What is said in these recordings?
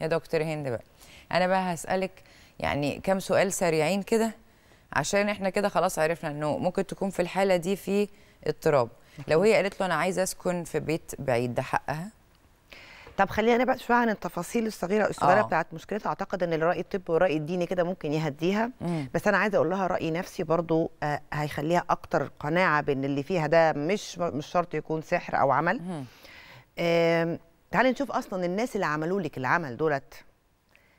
يا دكتور هند بقى انا بقى هسالك يعني كام سؤال سريعين كده عشان احنا كده خلاص عرفنا انه ممكن تكون في الحاله دي في اضطراب لو هي قالت له انا عايزه اسكن في بيت بعيد ده حقها طب خلينا انا بقى شويه عن التفاصيل الصغيره الصغيره آه. بتاعت مشكلتها اعتقد ان الراي الطبي والراي الديني كده ممكن يهديها مم. بس انا عايزه اقول لها راي نفسي برضو آه هيخليها اكتر قناعه بان اللي فيها ده مش مش شرط يكون سحر او عمل مم. آه تعالي نشوف اصلا الناس اللي عملوا لك العمل دولت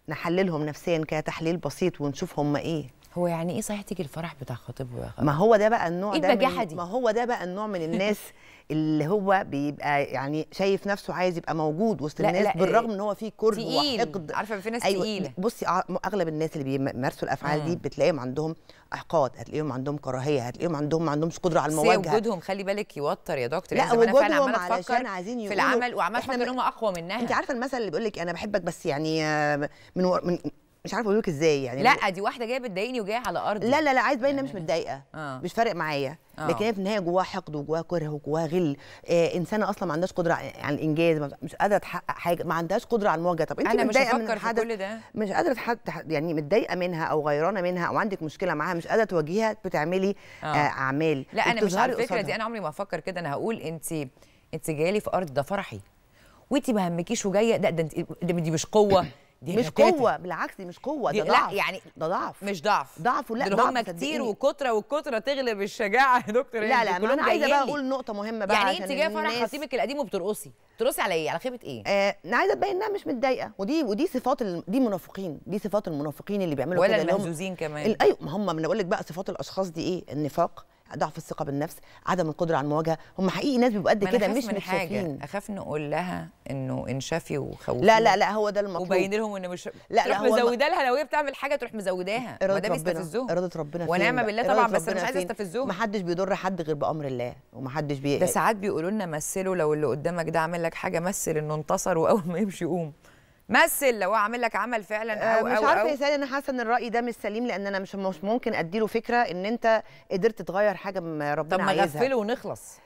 نحللهم نفسيا كتحليل بسيط ونشوف هم ايه هو يعني ايه صحيح تيجي الفرح بتاع خطيب ما هو ده بقى النوع إيه ده دي؟ ما هو ده بقى النوع من الناس اللي هو بيبقى يعني شايف نفسه عايز يبقى موجود وسط لا الناس لا بالرغم ان هو فيه كره وحقد عارفه في ناس أيوة تقيله بصي اغلب الناس اللي بيمارسوا الافعال دي بتلاقيهم عندهم احقاد هتلاقيهم عندهم كراهيه هتلاقيهم عندهم ما عندهمش قدره على المواجهه وجودهم خلي بالك يوتر يا دكتور لا يعني وجودهم أنا علشان عايزين يقولوا في العمل وعمال فاكر ان هم اقوى منها انت عارفه المثل اللي بيقول لك انا بحبك بس يعني آه، من, من مش عارفه اقول لك ازاي يعني لا دي واحده جايه بتضايقني وجايه على ارضي لا لا لا عايز باين يعني مش متضايقه آه. مش فارق معايا آه. لكن هي في النهايه جواها حقد وجواها كره وجواها غل آه انسانه اصلا ما عندهاش قدره على الانجاز مش قادره تحقق حاجه ما عندهاش قدره على المواجهه طب انت أنا متضايقه مش من حد كل ده مش قادره حد يعني متضايقه منها او غيرانه منها او عندك مشكله معاها مش قادره تواجهيها بتعملي آه. آه اعمال لا انا مش على الفكره دي انا عمري ما افكر كده انا هقول انت انت جايه لي في ارض ده فرحي وانت ما همكيش وجايه ده, ده, ده دي مش قوه دي مش غتاتة. قوه بالعكس دي مش قوه ده ضعف لا يعني ده ضعف مش ضعف ضعف ولا ضعف هم كتير وكتره والكتره تغلب الشجاعه يا دكتور لا لا ما انا عايزه بقى اقول نقطه مهمه بقى يعني انت جايه فرح خطيبك القديم وبترقصي بترقصي على ايه على خيبه ايه آه انا عايزه تبين انها مش متضايقه ودي ودي صفات ال... دي منافقين دي صفات المنافقين اللي بيعملوا كده ولا المهزوزين كمان ايوه ما هم انا بقول لك بقى صفات الاشخاص دي ايه النفاق ضعف الثقه بالنفس عدم القدره على المواجهه هم حقيقي ناس بيبقوا قد كده مش من متشافين حاجة. اخاف نقول لها انه انشفي وخوفي لا لا لا هو ده المطلوب وبين لهم ان مش لا هو مزوده لها لو هي بتعمل حاجه تروح مزوداها وده بيستفزهم اراده ربنا ونعم بالله طبعا بس مش عايزه استفزهم محدش بيضر حد غير بامر الله ومحدش بي ده ساعات بيقولوا لنا مثلوا لو اللي قدامك ده عامل لك حاجه مثل انه انتصر واول ما يمشي قوم مثل لو اعمل لك عمل فعلا آه، او مش أو عارفه يا سالي انا حاسه ان الراي ده مش سليم لان انا مش مش ممكن له فكره ان انت قدرت تغير حاجه ربنا عايزها طب ما نغفله ونخلص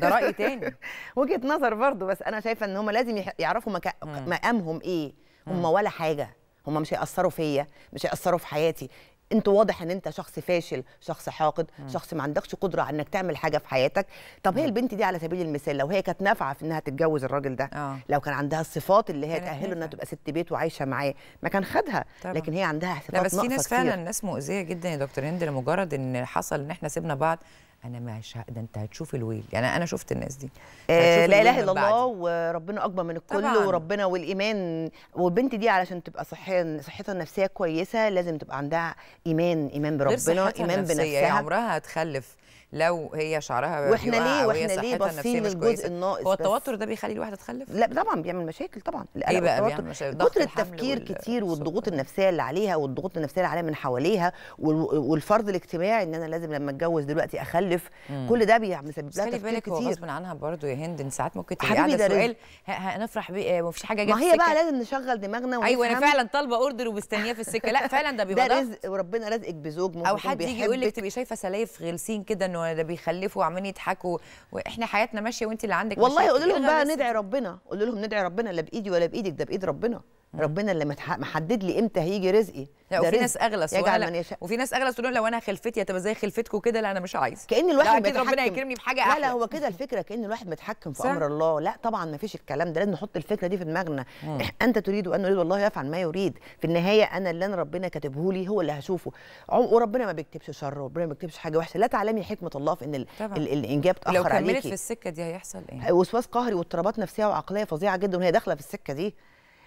ده راي تاني وجهه نظر برضه بس انا شايفه ان هم لازم يعرفوا مك... مقامهم ايه هم ولا حاجه هم مش هيأثروا فيا مش هيأثروا في حياتي انت واضح ان انت شخص فاشل شخص حاقد م. شخص ما عندكش قدره على انك تعمل حاجه في حياتك طب هي البنت دي على سبيل المثال لو هي كانت نافعه في انها تتجوز الراجل ده أوه. لو كان عندها الصفات اللي هي تاهله انها تبقى ست بيت وعايشه معاه ما كان خدها طبعا. لكن هي عندها صفات لا بس في ناس فعلا ناس مؤذيه جدا يا دكتور هند لمجرد ان حصل ان احنا سيبنا بعض انا مش ده انت هتشوف الويل يعني انا شفت الناس دي آه لا اله الا الله وربنا اكبر من الكل طبعاً. وربنا والايمان والبنت دي علشان تبقى صحيا صحتها النفسيه كويسه لازم تبقى عندها ايمان ايمان بربنا ايمان بنفسها عمرها هتخلف لو هي شعرها واحنا ليه واحنا ليه باصين الجزء الناقص هو التوتر ده بيخلي الواحده تخلف لا طبعا بيعمل مشاكل طبعا ايه بقى بيعمل مشاكل كتر التفكير كتير والضغوط النفسيه اللي عليها والضغوط النفسيه اللي عليها من حواليها والفرض الاجتماعي ان انا لازم لما اتجوز دلوقتي اخلف مم. كل ده بيسبب لها تفكير بالك كتير غصب عنها برضه يا هند ساعات ممكن تبقى قاعده سؤال هنفرح بيه آه، ما فيش حاجه جت ما هي بقى لازم نشغل دماغنا ايوه انا فعلا طالبه اوردر ومستنياه في السكه لا فعلا ده بيبقى ده رزق وربنا رزقك بزوج ممكن او حد يجي يقول لك تبقي شايفه سلايف غلسين كده ده بيخلفوا وعمالين يضحكوا واحنا حياتنا ماشيه وانت اللي عندك والله قولوا لهم إيه بقى ندعي ربنا قول لهم ندعي ربنا لا بايدي ولا بايدك ده بايد ربنا ربنا اللي محدد لي امتى هيجي رزقي لا وفي ناس اغلى سؤال وفي ناس اغلى تقول لو انا خلفتي هتبقى زي خلفتكم كده لا انا مش عايز كان الواحد لا متحكم. ربنا يكرمني بحاجه احلى لا لا هو كده الفكره كان الواحد متحكم في امر الله لا طبعا ما فيش الكلام ده لازم نحط الفكره دي في دماغنا انت تريد وان اريد والله يفعل ما يريد في النهايه انا اللي انا ربنا كاتبه لي هو اللي هشوفه وربنا ما بيكتبش شر وربنا ما بيكتبش حاجه وحشه لا تعلمي حكمه الله في ان ال الانجاب تاخر عليكي لو كملت عليكي. في السكه دي هيحصل ايه وسواس قهري واضطرابات نفسيه وعقليه فظيعه جدا وهي داخله في السكه دي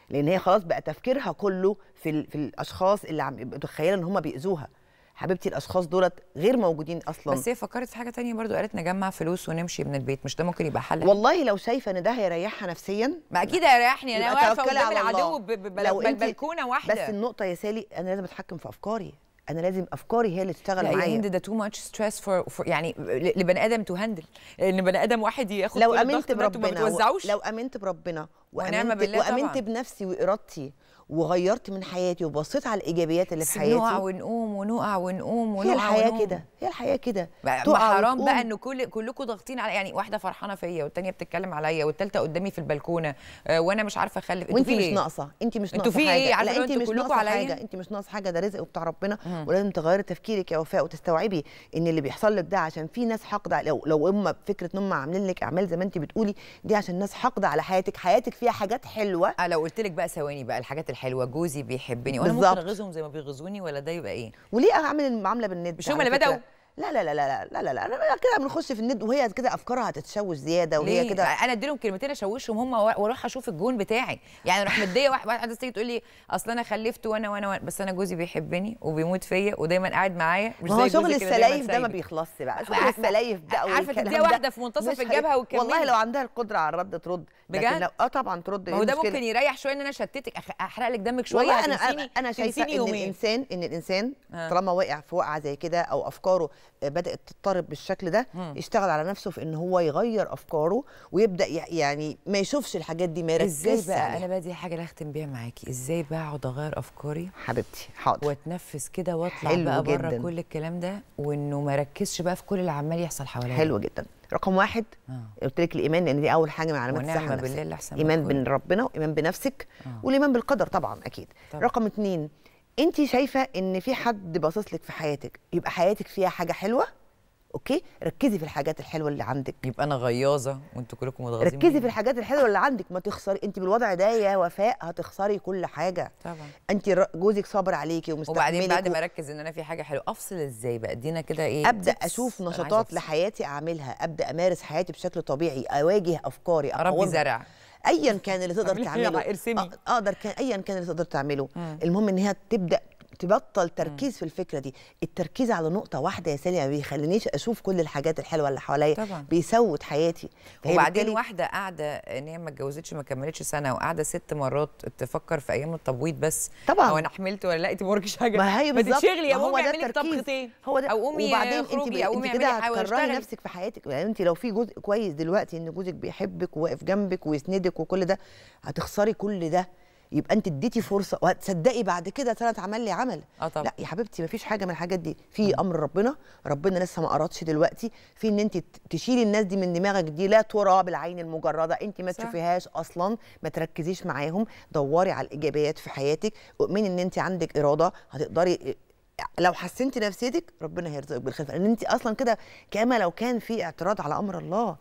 لان هي خلاص بقى تفكيرها كله في ال... في الاشخاص اللي عم متخيله ان هم بيأذوها حبيبتي الاشخاص دولت غير موجودين اصلا بس هي فكرت في حاجه تانية برضو قالت نجمع فلوس ونمشي من البيت مش ده ممكن يبقى حل والله لو شايفه ان ده هيريحها نفسيا ما اكيد هيريحني انا واقفه قدام العدو ببلكونه واحده بس النقطه يا سالي انا لازم اتحكم في افكاري انا لازم افكاري هي اللي تشتغل معايا يعني ده تو ماتش ستريس فور يعني لبني ادم تو هاندل ان بني ادم واحد ياخد لو امنت بربنا لو امنت بربنا وامنت, وأمنت بنفسي وارادتي وغيرت من حياتي وبصيت على الايجابيات اللي في حياتي نقع ونقوم ونقع ونقوم ونقع هي الحياه كده هي الحياه كده حرام بقى ان كل كلكم ضاغطين على يعني واحده فرحانه فيا والثانيه بتتكلم عليا والثالثه قدامي في البلكونه آه، وانا مش عارفه اخلف انت مش إيه؟ ناقصه انت مش ناقصه إيه؟ حاجه ايه لا انت مش ناقصه حاجه انت مش ناقصه حاجه ده رزق وبتاع ربنا ولازم تغيري تفكيرك يا وفاء وتستوعبي ان اللي بيحصل لك ده عشان في ناس حاقده لو لو هم فكره ان هم عاملين لك اعمال زي ما انت بتقولي دي عشان ناس حاقده على حياتك حياتك فيها حاجات حلوه آه، لو قلت لك بقى ثواني بقى الحاجات الحلوه جوزي بيحبني وانا ممكن اغيظهم زي ما بيغيظوني ولا ده يبقى ايه وليه اعمل المعامله بالند مش هم اللي بداوا لا لا لا لا لا لا لا انا كده بنخش في الند وهي كده افكارها هتتشوش زياده وهي كده انا اديلهم كلمتين اشوشهم هم واروح اشوف الجون بتاعي يعني اروح مديه واحده تيجي تقول لي اصل انا خلفت وانا وانا وانا بس انا جوزي بيحبني وبيموت فيا ودايما قاعد معايا مش زي شغل السلايف ده ما بيخلصش بقى شغل السلايف ده عارفه تديها واحده في منتصف الجبهه والكمين والله لو عندها القدره على الرد ترد بجد اه طبعا ترد إيه هو ده ممكن يريح شويه ان انا شتتك احرق لك دمك شويه انا انا شايفه ان الانسان ان الانسان آه. طالما واقع في وقعه زي كده او افكاره آه، بدات تضطرب بالشكل ده مم. يشتغل على نفسه في ان هو يغير افكاره ويبدا يعني ما يشوفش الحاجات دي ما يركزش ازاي بقى عليها. انا بقى دي حاجه اللي بيها معاكي ازاي بقعد اغير افكاري حبيبتي حاضر واتنفس كده واطلع بقى بره كل الكلام ده وانه ما ركزش بقى في كل اللي عمال يحصل حواليا حلو جدا رقم واحد آه. قلت لك الايمان لان دي اول حاجه من علامات الصحه بالله احسن ايمان بربنا وايمان بنفسك آه. والايمان بالقدر طبعا اكيد طبعا. رقم اثنين انت شايفه ان في حد باصص لك في حياتك يبقى حياتك فيها حاجه حلوه اوكي ركزي في الحاجات الحلوه اللي عندك يبقى انا غياظه وانتوا كلكم متغاظين ركزي في الحاجات الحلوه اللي عندك ما تخسري انت بالوضع ده يا وفاء هتخسري كل حاجه طبعا انت جوزك صابر عليكي ومستحملك وبعدين بعد ما اركز ان انا في حاجه حلوه افصل ازاي بقى ادينا كده ايه ابدا اشوف نشاطات لحياتي اعملها ابدا امارس حياتي بشكل طبيعي اواجه افكاري اربي زرع ايا كان اللي تقدر تعمله آه، آه، اقدر كان ايا كان اللي تقدر تعمله المهم ان هي تبدا تبطل تركيز م. في الفكره دي التركيز على نقطه واحده يا سالي ما بيخلينيش اشوف كل الحاجات الحلوه اللي حواليا بيسود حياتي وبعدين واحده قاعده ان هي ما اتجوزتش ما كملتش سنه وقاعده ست مرات تفكر في ايام التبويض بس طبعا هو انا حملت ولا لقيت انت حاجه ما هي بالظبط تشغلي يا امي ده طبختين هو ده او امي وبعدين انت او كده هتكرري نفسك في حياتك يعني انت لو في جزء كويس دلوقتي ان جوزك بيحبك وواقف جنبك ويسندك وكل ده هتخسري كل ده يبقى انت اديتي فرصه وهتصدقي بعد كده انا اتعمل لي عمل أه طبعا. لا يا حبيبتي مفيش حاجه من الحاجات دي في آه. امر ربنا ربنا لسه ما قرضش دلوقتي في ان انت تشيلي الناس دي من دماغك دي لا ترى بالعين المجرده انت ما تشوفيهاش اصلا ما تركزيش معاهم دوري على الايجابيات في حياتك اؤمني ان انت عندك اراده هتقدري لو حسنتي نفسيتك ربنا هيرزقك بالخير لان انت اصلا كده كما لو كان في اعتراض على امر الله